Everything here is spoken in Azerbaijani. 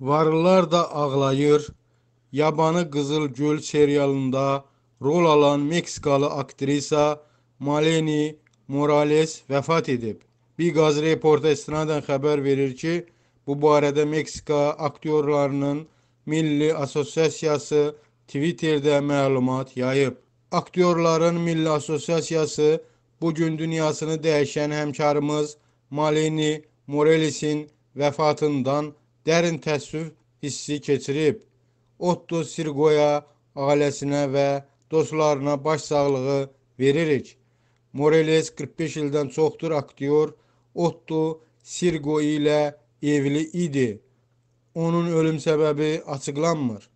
Varlılar da ağlayır. Yabanı Qızıl Gül serialında rol alan Meksikalı aktrisa Maleni Morales vəfat edib. Bir qaz reporta istinadən xəbər verir ki, bu barədə Meksika aktyorlarının Milli Assosiasiyası Twitterdə məlumat yayıb. Aktyorların Milli Assosiasiyası bu gün dünyasını dəyişən həmkarımız Maleni Moralesin vəfatından dərin təəssüf hissi keçirib. Otto Sirgoya ailəsinə və dostlarına başsağlığı veririk. Moreles 45 ildən çoxdur aktyor Otto Sirgo ilə evli idi. Onun ölüm səbəbi açıqlanmır.